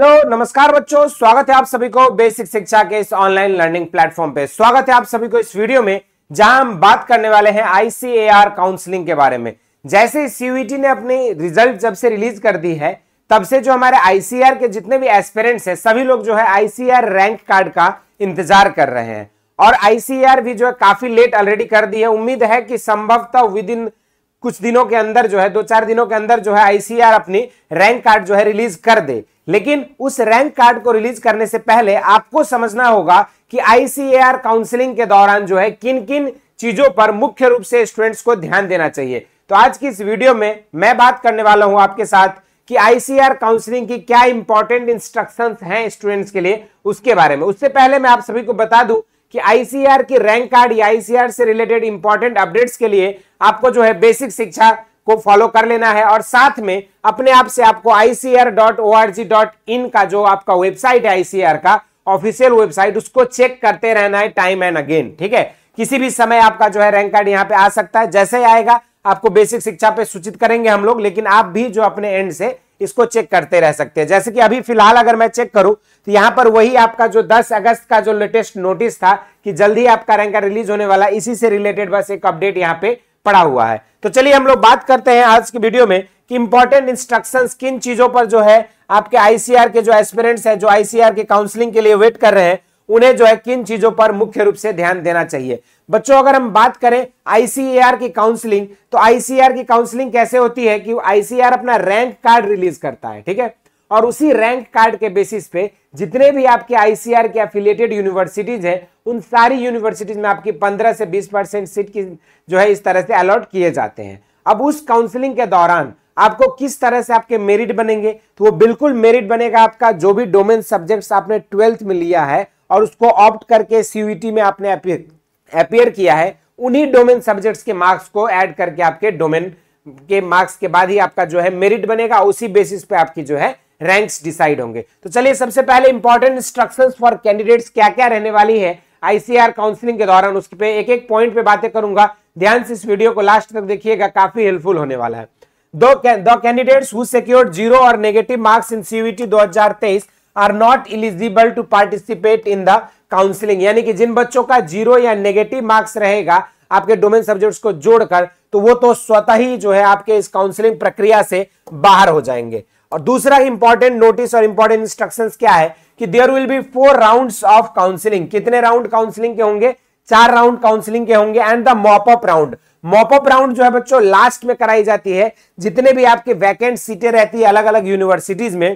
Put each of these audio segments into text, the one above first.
hello नमस्कार बच्चों स्वागत है आप सभी को बेसिक शिक्षा के इस ऑनलाइन लर्निंग प्लेटफॉर्म पे स्वागत है आप सभी को इस वीडियो में जहां हम बात करने वाले हैं आईसीएआर काउंसलिंग के बारे में जैसे सीयूईटी e ने अपनी रिजल्ट जब से रिलीज कर दी है तब से जो हमारे आईसीआर के जितने भी एस्पेरेंट्स है सभी लोग जो है आईसीआर रैंक कार्ड का इंतजार कर रहे हैं और आईसीआर भी जो है काफी लेट ऑलरेडी कर दी है उम्मीद है कि संभवतः विद इन कुछ दिनों के अंदर जो है दो चार दिनों के अंदर जो है आईसीआर अपनी रैंक कार्ड जो है रिलीज कर दे लेकिन उस रैंक कार्ड को रिलीज करने से पहले आपको समझना होगा कि आईसीएआर काउंसलिंग के दौरान जो है किन किन चीजों पर मुख्य रूप से स्टूडेंट्स को ध्यान देना चाहिए तो आज की इस वीडियो में मैं बात करने वाला हूं आपके साथ कि आईसीआर काउंसलिंग की क्या इंपॉर्टेंट इंस्ट्रक्शंस हैं स्टूडेंट्स के लिए उसके बारे में उससे पहले मैं आप सभी को बता दूं कि आईसीआर की रैंक कार्ड या आईसीआर से रिलेटेड इंपॉर्टेंट अपडेट्स के लिए आपको जो है बेसिक शिक्षा को फॉलो कर लेना है और साथ में अपने आप से आपको icr.org.in का जो आपका वेबसाइट है आईसीआर का ऑफिशियल वेबसाइट उसको चेक करते रहना है टाइम एंड अगेन ठीक है किसी भी समय आपका जो है रैंक कार्ड यहाँ पे आ सकता है जैसे ही आएगा आपको बेसिक शिक्षा पे सूचित करेंगे हम लोग लेकिन आप भी जो अपने एंड से इसको चेक करते रह सकते हैं जैसे कि अभी फिलहाल अगर मैं चेक करूं तो यहां पर वही आपका जो 10 अगस्त का जो लेटेस्ट नोटिस था कि जल्द ही आपका रैंक रिलीज होने वाला इसी से रिलेटेड बस एक अपडेट यहां पे पड़ा हुआ है तो चलिए हम लोग बात करते हैं आज की वीडियो में कि इंपॉर्टेंट इंस्ट्रक्शन किन चीजों पर जो है आपके आईसीआर के जो एस्पिरेंट्स है जो आईसीआर के काउंसिलिंग के लिए वेट कर रहे हैं उन्हें जो है किन चीजों पर मुख्य रूप से ध्यान देना चाहिए बच्चों अगर हम बात करें आईसीएर e की काउंसलिंग तो आईसीआर e की काउंसलिंग कैसे होती है कि आईसीआर e अपना रैंक कार्ड रिलीज करता है ठीक है और उसी रैंक कार्ड के बेसिस पे जितने भी आपके आईसीआर के एफिलेटेड यूनिवर्सिटीज हैं उन सारी यूनिवर्सिटीज में आपकी 15 से 20 परसेंट सीट की जो है इस तरह से अलॉट किए जाते हैं अब उस काउंसलिंग के दौरान आपको किस तरह से आपके मेरिट बनेंगे तो वो बिल्कुल मेरिट बनेगा आपका जो भी डोमेन सब्जेक्ट्स आपने ट्वेल्थ में लिया है और उसको ऑप्ट करके सीयूटी e में आपने अपियर किया है उन्हीं डोमेन सब्जेक्ट्स के मार्क्स को ऐड करके आपके डोमेन के मार्क्स के बाद ही आपका जो है मेरिट बनेगा उसी बेसिस पे आपकी जो है रैंक्स डिसाइड होंगे तो चलिए सबसे पहले इंपॉर्टेंट इंस्ट्रक्शंस फॉर कैंडिडेट्स क्या क्या रहने वाली है आईसीआर काउंसलिंग के दौरान उसके पे एक एक पॉइंट पे बातें करूंगा ध्यान से इस वीडियो को लास्ट तक देखिएगा काफी हेल्पफुल होने वाला है दो दो कैंडिडेट्स हु सिक्योर्ड जीरो और negative marks in CUET 2023 are not eligible to participate in the counselling यानी कि जिन बच्चों का जीरो या नेगेटिव मार्क्स रहेगा आपके डोमेन सब्जेक्ट्स को जोड़कर तो वो तो स्वतः ही जो है आपके इस काउंसलिंग प्रक्रिया से बाहर हो जाएंगे और दूसरा इंपॉर्टेंट नोटिस और इंपॉर्टेंट इंस्ट्रक्शंस क्या है कि there will be four rounds of counselling कितने राउंड काउंसलिंग के होंगे चार राउंड काउंसलिंग के होंगे and the mop up round mop up round जो है बच्चों लास्ट में कराई जाती है जितने भी आपके वैकेंट सीटें रहती है अलग अलग यूनिवर्सिटीज में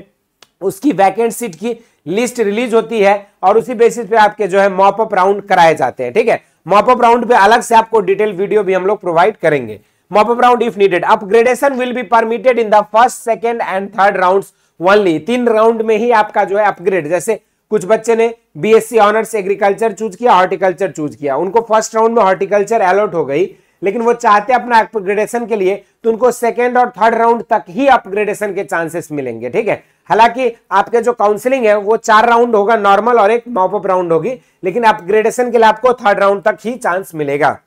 उसकी वैकेंट सीट की लिस्ट रिलीज होती है और उसी बेसिस पे आपके जो है मॉपअप राउंड कराए जाते हैं ठीक है मॉपअप राउंड पे अलग से आपको डिटेल वीडियो भी हम लोग प्रोवाइड करेंगे mop up round if needed upgradation will be permitted in the first second and third round only तीन राउंड में ही आपका जो है अपग्रेड जैसे कुछ बच्चे ने बीएससी ऑनर्स एग्रीकल्चर चूज किया हॉर्टिकल्चर चूज किया उनको फर्स्ट राउंड में हॉर्टिकल्चर अलॉट हो गई लेकिन वो चाहते अपना अपग्रेडेशन के लिए तो उनको सेकेंड और थर्ड राउंड तक ही अपग्रेडेशन के चांसेस मिलेंगे ठीक है हालांकि आपके जो काउंसलिंग है वो चार राउंड होगा नॉर्मल और एक मॉपअप राउंड होगी लेकिन अपग्रेडेशन के लिए आपको थर्ड राउंड तक ही चांस मिलेगा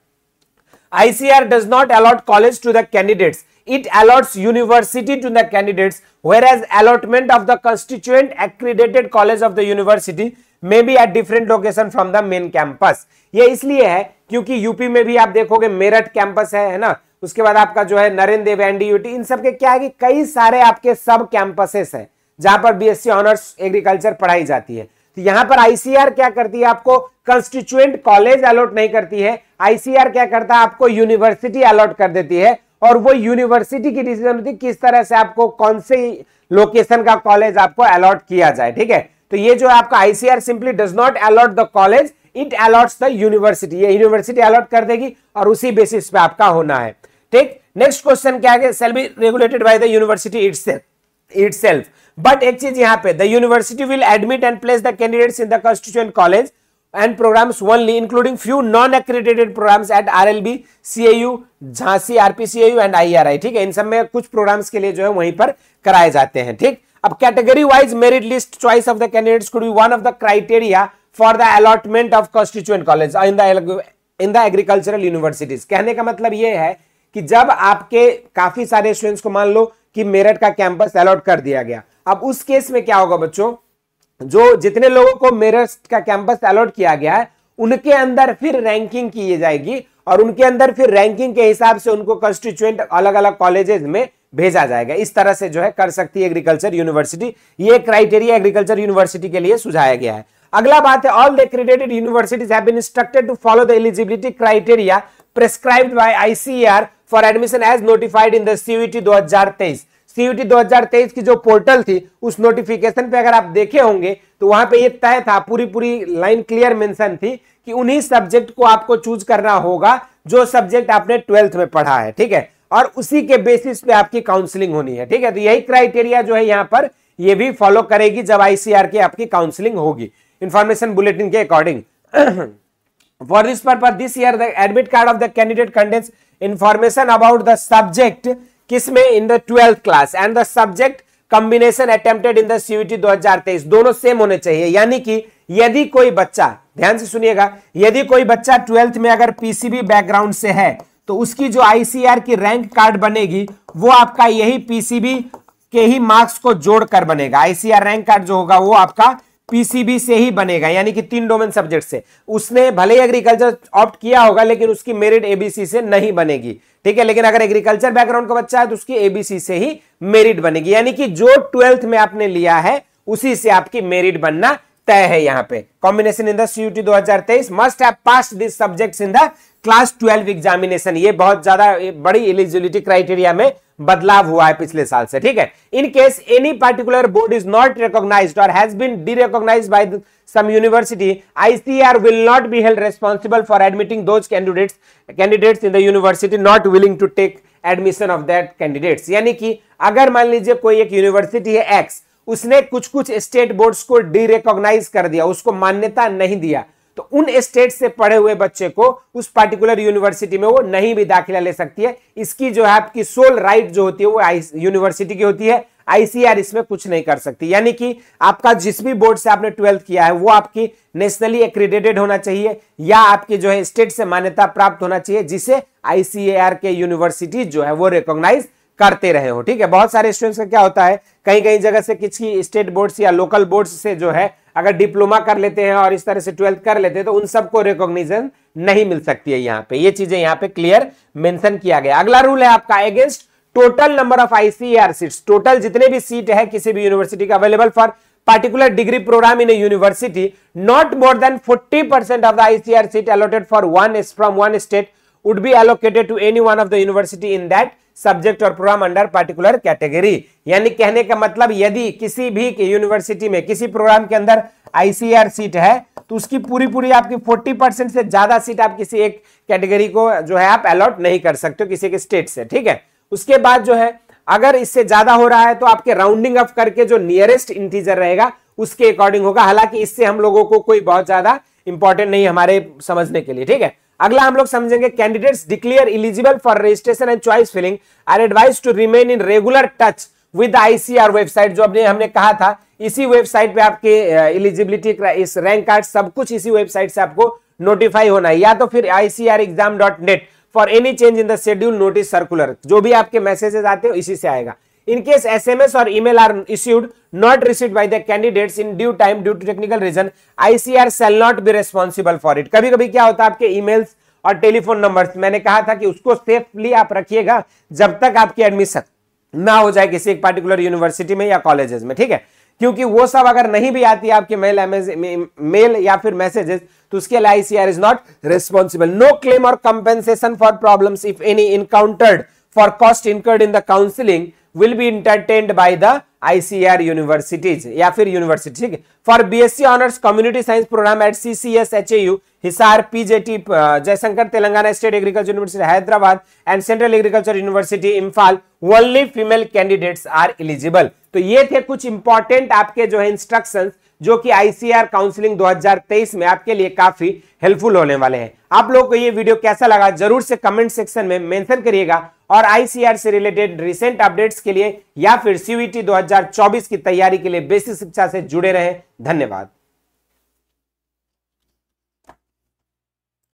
ICAR does not allot college to the candidates it allots university to the candidates whereas allotment of the constituent accredited college of the university may be at different location from the main campus ये इसलिए है क्योंकि UP में भी आप देखोगे Meerut campus है, है ना उसके बाद आपका जो है नरेंद्र देव एनडीयूटी इन सब के क्या है कि कई सारे आपके सब कैंपसेस हैं जहां पर बीएससी ऑनर्स एग्रीकल्चर पढ़ाई जाती है तो यहां पर आईसीआर क्या करती है आपको कंस्टिट्यूएंट कॉलेज अलॉट नहीं करती है आईसीआर क्या करता है आपको यूनिवर्सिटी अलॉट कर देती है और वो यूनिवर्सिटी की डिसीजन होती है किस तरह से आपको कौन से लोकेशन का कॉलेज आपको अलॉट किया जाए ठीक है तो ये जो आपका ICAR simply does not allot the college it allot the university ये यूनिवर्सिटी अलॉट कर देगी और उसी बेसिस पे आपका होना है ठीक नेक्स्ट क्वेश्चन क्या है shall be regulated by the university itself but एक चीज यहाँ पे the university will admit and place the candidates in the constituent college and programs only including few non accredited programs at RLB CAU Jhansi RPCAU and IRI e ठीक है इन सब में कुछ programmes के लिए जो है वहीं पर कराए जाते हैं ठीक अब category wise merit list choice of the candidates could be one of the criteria for the allotment of constituent college in the in the agricultural universities कहने का मतलब यह है कि जब आपके काफी सारे स्टूडेंट्स को मान लो कि मेरठ का कैंपस अलॉट कर दिया गया अब उस केस में क्या होगा बच्चों जो जितने लोगों को मेरठ का कैंपस अलॉट किया गया है उनके अंदर फिर रैंकिंग की जाएगी और उनके अंदर फिर रैंकिंग के हिसाब से उनको कंस्टिट्यूएंट अलग अलग कॉलेजेस में भेजा जाएगा इस तरह से जो है कर सकती है एग्रीकल्चर यूनिवर्सिटी ये क्राइटेरिया एग्रीकल्चर यूनिवर्सिटी के लिए सुझाया गया है अगला बात है all the credited universities have been instructed to follow the eligibility criteria prescribed by ICAR for admission as notified in दो हजार तेईस सीयूटी 2023 की जो पोर्टल थी उस नोटिफिकेशन पे अगर आप देखे होंगे तो वहां पे ये तय था पूरी पूरी लाइन क्लियर मेंशन थी कि उन्हीं सब्जेक्ट को आपको चूज करना होगा जो सब्जेक्ट आपने ट्वेल्थ में पढ़ा है ठीक है और उसी के बेसिस पे आपकी काउंसलिंग होनी है ठीक है तो यही क्राइटेरिया जो है यहाँ पर ये भी फॉलो करेगी जब आईसीआर की आपकी काउंसलिंग होगी इंफॉर्मेशन बुलेटिन के according for this purpose this year the admit card of the candidate contains information about the subject किसमें in the twelfth class and the subject combination attempted in the CUET तेईस दोनों same होने चाहिए यानी कि यदि कोई बच्चा ध्यान से सुनिएगा यदि कोई बच्चा ट्वेल्थ में अगर पीसीबी बैकग्राउंड से है तो उसकी जो आईसीआर की रैंक कार्ड बनेगी वो आपका यही पीसीबी के ही मार्क्स को जोड़कर बनेगा आईसीआर रैंक कार्ड जो होगा वो आपका पीसीबी से ही बनेगा यानी कि तीन डोमेन सब्जेक्ट से उसने भले ही एग्रीकल्चर ऑप्ट किया होगा लेकिन उसकी मेरिट एबीसी से नहीं बनेगी ठीक है लेकिन अगर एग्रीकल्चर बैकग्राउंड का बच्चा है तो उसकी एबीसी से ही मेरिट बनेगी यानी कि जो ट्वेल्थ में आपने लिया है उसी से आपकी मेरिट बनना तय है यहाँ पे कॉम्बिनेशन इन दूटी दो हजार तेईस must have pass this in the class twelve examination ये बहुत ज्यादा बड़ी एलिजिबिलिटी क्राइटेरिया में बदलाव हुआ है पिछले साल से ठीक है in case any particular board is not recognise और has been derecognise by some university ICAR will not be held responsible for admitting those candidates candidates in the university not willing to take admission of that candidates यानी कि अगर मान लीजिए कोई एक university है x उसने कुछ कुछ स्टेट बोर्ड्स को डीरेकॉग्नाइज कर दिया उसको मान्यता नहीं दिया तो उन स्टेट से पढ़े हुए बच्चे को उस पर्टिकुलर यूनिवर्सिटी में वो नहीं भी दाखिला ले सकती है इसकी जो है आपकी सोल राइट जो होती है वो यूनिवर्सिटी की होती है आईसीआर इसमें कुछ नहीं कर सकती यानी कि आपका जिस भी बोर्ड से आपने ट्वेल्थ किया है वो आपकी नेशनली एक्रेडिटेड होना चाहिए या आपके जो है स्टेट से मान्यता प्राप्त होना चाहिए जिसे आईसीएर के यूनिवर्सिटी जो है वो रिकॉग्नाइज करते रहे हो ठीक है बहुत सारे स्टूडेंट्स का क्या होता है कहीं कहीं जगह से किसी स्टेट बोर्ड्स या लोकल बोर्ड्स से जो है अगर डिप्लोमा कर लेते हैं और इस तरह से ट्वेल्थ कर लेते हैं तो उन सबको रिकॉग्निशन नहीं मिल सकती है यहाँ पे ये चीजें यहाँ पे क्लियर मेंशन किया गया अगला रूल है आपका against total number of ICAR seats total जितने भी सीट है किसी भी यूनिवर्सिटी का available for particular degree programme in university not more than forty percent of the ICAR seat allotted for one from one state would be allocated to any one of the university in that subject और programme under particular category यानी कहने का मतलब यदि किसी भी university में किसी प्रोग्राम के अंदर आईसीआर सीट है तो उसकी पूरी पूरी आपकी 40 परसेंट से ज्यादा सीट आप किसी एक कैटेगरी को जो है आप अलॉट नहीं कर सकते हो किसी के स्टेट से ठीक है उसके बाद जो है अगर इससे ज्यादा हो रहा है तो आपके राउंडिंग अप करके जो नियरेस्ट इंटीजर रहेगा उसके अकॉर्डिंग होगा हालांकि इससे हम लोगों को कोई बहुत ज्यादा इंपॉर्टेंट नहीं हमारे समझने के लिए ठीक है अगला हम लोग समझेंगे candidates declare eligible for registration and choice filling are advise to remain in regular touch with ICAR website जो अपने हमने कहा था इसी वेबसाइट पे आपके एलिजिबिलिटी इस रैंक कार्ड सब कुछ इसी वेबसाइट से आपको नोटिफाई होना है या तो फिर ICAR exam dot net for any change in the schedule notice circular जो भी आपके मैसेजेस आते हो इसी से आएगा in case sms or email are issued not received by the candidates in due time due to technical reason icr shall not be responsible for it कभी कभी क्या होता है आपके ईमेल्स और टेलीफोन नंबर मैंने कहा था कि उसको सेफली आप रखिएगा जब तक आपकी एडमिशन ना हो जाए किसी एक पर्टिकुलर यूनिवर्सिटी में या कॉलेजेस में ठीक है क्योंकि वो सब अगर नहीं भी आती है आपके मेल मेल या फिर मैसेजेस तो उसके लिए ICAR is not responsible no claim और compensation for problems if any encountered for cost incurred in the counselling will be entertained by the ICAR universities या फिर university for BSc honours community science programme at C C S H A Hisar PJT Jayashankar Telangana state agriculture university Hyderabad and central agriculture university Imphal only female candidates are eligible तो ये थे कुछ important आपके जो है instruction जो कि आईसीआर काउंसलिंग 2023 में आपके लिए काफी हेल्पफुल होने वाले हैं आप लोगों को ये वीडियो कैसा लगा जरूर से कमेंट सेक्शन में मेंशन करिएगा और आईसीआर से रिलेटेड रिसेंट अपडेट्स के लिए या फिर सीयूईटी 2024 की तैयारी के लिए बेसिक शिक्षा से जुड़े रहे धन्यवाद